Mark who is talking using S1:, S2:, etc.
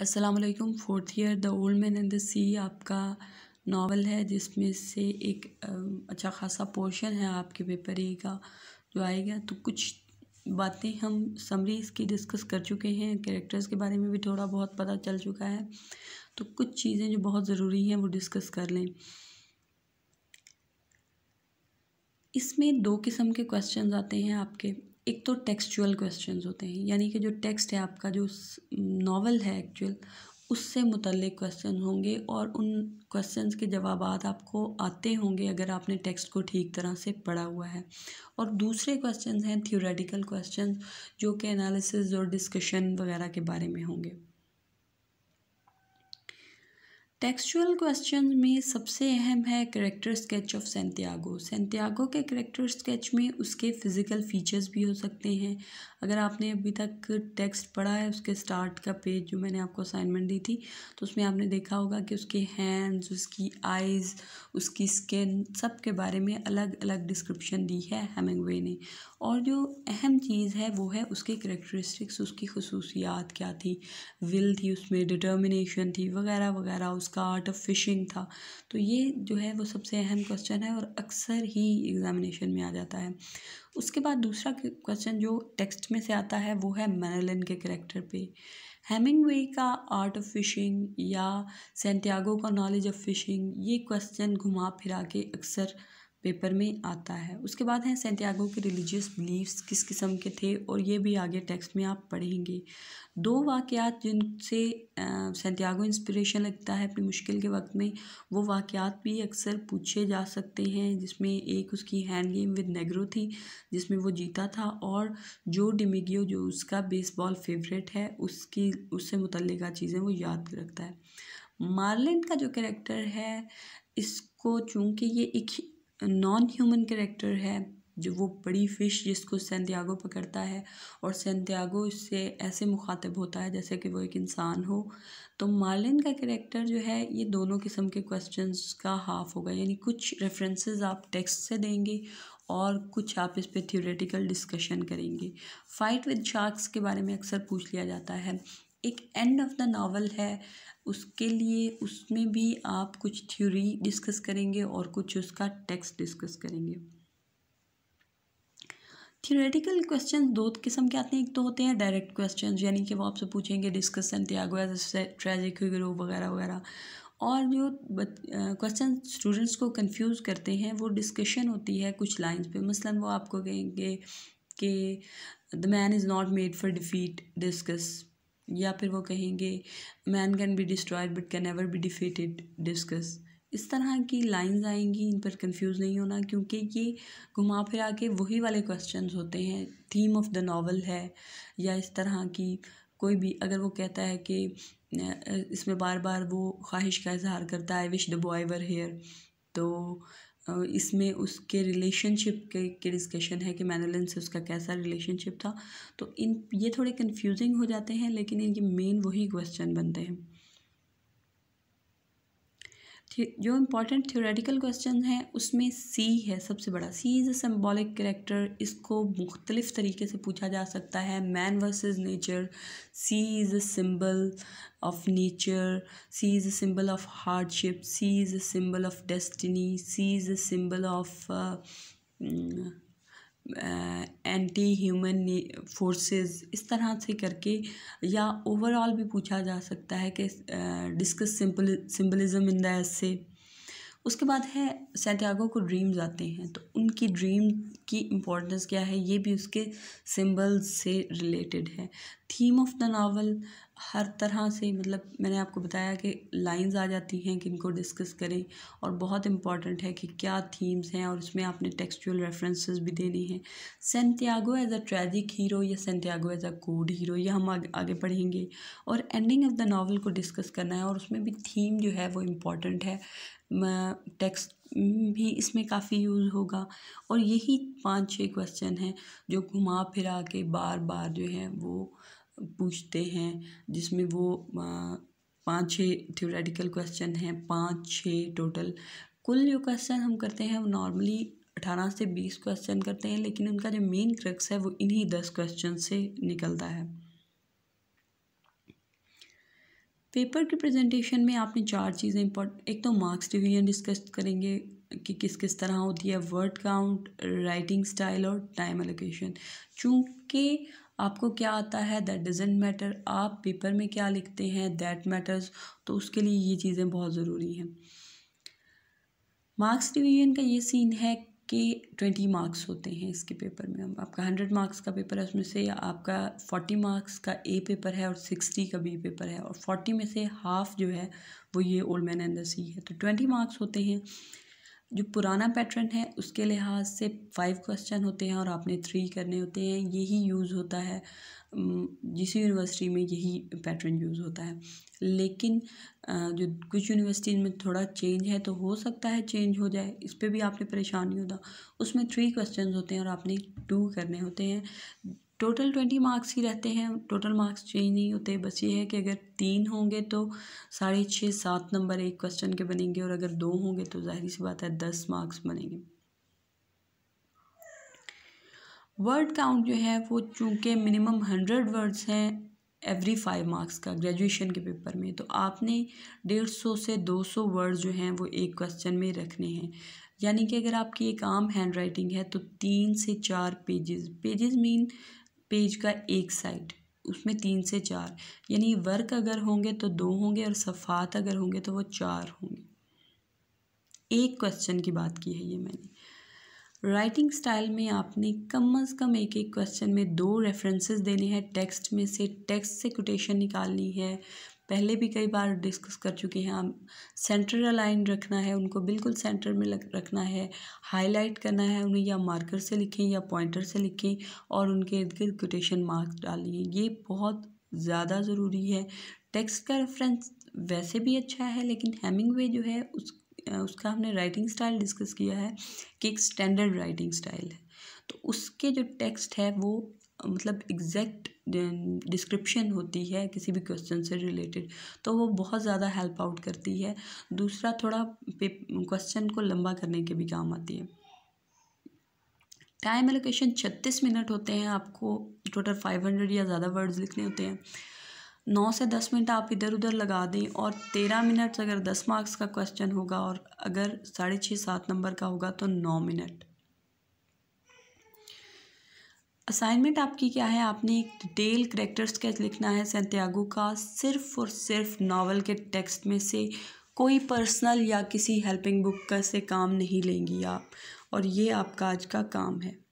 S1: असलकुम fourth year the old man and the sea आपका novel है जिसमें से एक अच्छा खासा पोर्शन है आपके पेपर ए का जो आएगा तो कुछ बातें हम समरी इसकी डिस्कस कर चुके हैं कैरेक्टर्स के बारे में भी थोड़ा बहुत पता चल चुका है तो कुछ चीज़ें जो बहुत ज़रूरी हैं वो डिस्कस कर लें इसमें दो किस्म के क्वेश्चन आते हैं आपके एक तो टेक्सचुअल क्वेश्चंस होते हैं यानी कि जो टेक्स्ट है आपका जो नावल है एक्चुअल उससे मुतलक क्वेश्चन होंगे और उन क्वेश्चंस के जवाब आपको आते होंगे अगर आपने टेक्स्ट को ठीक तरह से पढ़ा हुआ है और दूसरे क्वेश्चंस हैं थियोरेटिकल क्वेश्चंस जो कि एनालिसिस और डिस्कशन वगैरह के बारे में होंगे टेक्सचुअल क्वेश्चन में सबसे अहम है character sketch of Santiago Santiago के करेक्टर स्केच में उसके फिज़िकल फीचर्स भी हो सकते हैं अगर आपने अभी तक टेक्स्ट पढ़ा है उसके स्टार्ट का पेज जो मैंने आपको असाइनमेंट दी थी तो उसमें आपने देखा होगा कि उसके हैंड्स उसकी आइज़ उसकी स्किन सब के बारे में अलग अलग डिस्क्रिप्शन दी है वे ने और जो अहम चीज़ है वो है उसके करेक्टरिस्टिक्स उसकी खसूसियात क्या थी विल थी उसमें डिटर्मिनेशन थी वगैरह वगैरह उसका आर्ट ऑफ फिशिंग था तो ये जो है वो सबसे अहम क्वेश्चन है और अक्सर ही एग्ज़ामिनेशन में आ जाता है उसके बाद दूसरा क्वेश्चन जो टेक्स्ट में से आता है वो है मैनलिन के करेक्टर पे हेमिंग का आर्ट ऑफ फिशिंग या सेंटियागो का नॉलेज ऑफ फिशिंग ये क्वेश्चन घुमा फिरा के अक्सर पेपर में आता है उसके बाद हैं सेंटियागो के रिलीजियस बिलीव्स किस किस्म के थे और ये भी आगे टेक्स्ट में आप पढ़ेंगे दो वाक़ात जिनसे सेंटियागो इंस्पिरेशन लगता है अपनी मुश्किल के वक्त में वो वाक़ात भी अक्सर पूछे जा सकते हैं जिसमें एक उसकी हैंड गेम विद नेग्रो थी जिसमें वो जीता था और जो डिमिगियो जो उसका बेसबॉल फेवरेट है उसकी उससे मुतल चीज़ें वो याद रखता है मार्लिन का जो करेक्टर है इसको चूँकि ये एक नॉन ह्यूमन करेक्टर है जो वो बड़ी फ़िश जिसको सेंतियागो पकड़ता है और सेंतियागो इससे ऐसे मुखातब होता है जैसे कि वो एक इंसान हो तो मार्लिन का करेक्टर जो है ये दोनों किस्म के क्वेश्चन का हाफ होगा यानी कुछ रेफरेंसेस आप टेक्स्ट से देंगे और कुछ आप इस पर थियोरेटिकल डिस्कशन करेंगे फ़ाइट विद शार्क्स के बारे में अक्सर पूछ लिया जाता है एक एंड ऑफ द नावल है उसके लिए उसमें भी आप कुछ थ्योरी डिस्कस करेंगे और कुछ उसका टेक्स्ट डिस्कस करेंगे थियोरेटिकल क्वेश्चन दो किस्म के आते हैं एक तो होते हैं डायरेक्ट क्वेश्चन यानी कि वो आपसे पूछेंगे डिस्कस सैंटियागो ट्रेजिक ग्रो वगैरह वगैरह और जो क्वेश्चन स्टूडेंट्स को कंफ्यूज करते हैं वो डिस्कशन होती है कुछ लाइंस पे मसलन वो आपको कहेंगे कि the man is not made for defeat discuss या फिर वो कहेंगे man can be destroyed but can ever be defeated discuss इस तरह की लाइंस आएंगी इन पर कंफ्यूज नहीं होना क्योंकि ये घुमा फिरा के वही वाले क्वेश्चंस होते हैं थीम ऑफ द नावल है या इस तरह की कोई भी अगर वो कहता है कि इसमें बार बार वो ख्वाहिश का इजहार करता है I wish the boy were here तो इसमें उसके रिलेशनशिप के के डिस्कशन है कि मैनोलिन से उसका कैसा रिलेशनशिप था तो इन ये थोड़े कंफ्यूजिंग हो जाते हैं लेकिन इनके मेन वही क्वेश्चन बनते हैं जो इम्पोर्टेंट थियोरेटिकल क्वेश्चन है उसमें सी है सबसे बड़ा sea is a symbolic character इसको मुख्तलिफ तरीके से पूछा जा सकता है man versus nature sea is a symbol of nature sea is a symbol of hardship sea is a symbol of destiny sea is a symbol of anti human forces इस तरह से करके या ओवरऑल भी पूछा जा सकता है कि discuss simple symbolism in the essay उसके बाद है सैंटियागो को ड्रीम्स आते हैं तो उनकी ड्रीम की इम्पोर्टेंस क्या है ये भी उसके सिंबल से रिलेटेड है थीम ऑफ़ द नावल हर तरह से मतलब मैंने आपको बताया कि लाइंस आ जाती हैं कि इनको डिस्कस करें और बहुत इम्पॉर्टेंट है कि क्या थीम्स हैं और इसमें आपने टेक्सचुअल रेफरेंसेस भी देने हैं Santiago as a tragic hero या Santiago as a code hero ये हम आगे, आगे पढ़ेंगे और एंडिंग ऑफ द नावल को डिस्कस करना है और उसमें भी थीम जो है वो इम्पॉर्टेंट है टेक्स्ट भी इसमें काफ़ी यूज़ होगा और यही पांच छः क्वेश्चन हैं जो घुमा फिरा के बार बार जो है वो पूछते हैं जिसमें वो पाँच छः थ्योरेटिकल क्वेश्चन हैं पाँच छः टोटल कुल जो क्वेश्चन हम करते हैं वो नॉर्मली अठारह से बीस क्वेश्चन करते हैं लेकिन उनका जो मेन क्रक्स है वो इन्हीं दस क्वेश्चन से निकलता है पेपर की प्रेजेंटेशन में आपने चार चीज़ें इंपॉर्ट एक तो मार्क्स डिवीजन डिस्कस करेंगे कि किस किस तरह होती है वर्ड काउंट राइटिंग स्टाइल और टाइम एलोकेशन चूँकि आपको क्या आता है दैट डजेंट मैटर आप पेपर में क्या लिखते हैं दैट मैटर्स तो उसके लिए ये चीज़ें बहुत ज़रूरी हैं मार्क्स डिवीजन का ये सीन है कि ट्वेंटी मार्क्स होते हैं इसके पेपर में आपका हंड्रेड मार्क्स का पेपर है उसमें से आपका फोर्टी मार्क्स का ए पेपर है और सिक्सटी का बी पेपर है और फोर्टी में से हाफ जो है वो ये old man and the sea है तो ट्वेंटी मार्क्स होते हैं जो पुराना पैटर्न है उसके लिहाज से फाइव क्वेश्चन होते हैं और आपने थ्री करने होते हैं यही यूज़ होता है जिस यूनिवर्सिटी में यही पैटर्न यूज़ होता है लेकिन जो कुछ यूनिवर्सिटी में थोड़ा चेंज है तो हो सकता है चेंज हो जाए इस पर भी आपने परेशान नहीं होता उसमें थ्री क्वेश्चन होते हैं और आपने टू करने होते हैं टोटल ट्वेंटी मार्क्स ही रहते हैं टोटल मार्क्स चेंज नहीं होते बस ये है कि अगर तीन होंगे तो साढ़े छः सात नंबर एक क्वेश्चन के बनेंगे और अगर दो होंगे तो जाहिर सी बात है दस मार्क्स बनेंगे वर्ड काउंट जो है वो चूँकि मिनिमम हंड्रेड वर्ड्स हैं एवरी फाइव मार्क्स का ग्रेजुएशन के पेपर में तो आपने डेढ़ सौ से दो सौ वर्ड जो हैं वो एक क्वेश्चन में रखने हैं यानी कि अगर आपकी एक आम हैंड राइटिंग है तो तीन से चार पेजेस पेजेस मीन पेज का एक साइड उसमें तीन से चार यानी वर्क अगर होंगे तो दो होंगे और सफ़ात अगर होंगे तो वो चार होंगे एक क्वेश्चन की बात की है ये मैंने राइटिंग स्टाइल में आपने कम अज़ कम एक एक क्वेश्चन में दो रेफरेंसेस देने हैं टेक्स्ट में से टेक्स्ट से कोटेशन निकालनी है पहले भी कई बार डिस्कस कर चुके हैं हम सेंटर अलाइन रखना है उनको बिल्कुल सेंटर में रखना है हाईलाइट करना है उन्हें या मार्कर से लिखें या पॉइंटर से लिखें और उनके इर्द गिर्द कोटेशन मार्क्स डालिए ये बहुत ज़्यादा ज़रूरी है टेक्स्ट का रेफरेंस वैसे भी अच्छा है लेकिन वे जो है उस उसका हमने राइटिंग स्टाइल डिस्कस किया है कि एक स्टैंडर्ड राइटिंग स्टाइल है तो उसके जो टेक्स्ट है वो मतलब एग्जैक्ट डिस्क्रिप्शन होती है किसी भी क्वेश्चन से रिलेटेड तो वो बहुत ज़्यादा हेल्प आउट करती है दूसरा थोड़ा क्वेश्चन को लंबा करने के भी काम आती है टाइम एलोकेशन छत्तीस मिनट होते हैं आपको टोटल फाइव हंड्रेड या ज़्यादा वर्ड्स लिखने होते हैं नौ से दस मिनट आप इधर उधर लगा दें और तेरह मिनट अगर दस मार्क्स का क्वेश्चन होगा और अगर साढ़े छः सात नंबर का होगा तो नौ मिनट असाइनमेंट आपकी क्या है आपने एक डिटेल करेक्टर स्केच लिखना है सेंत्यागो का सिर्फ और सिर्फ नावल के टेक्स्ट में से कोई पर्सनल या किसी हेल्पिंग बुक का से काम नहीं लेंगी आप और ये आपका आज का काम है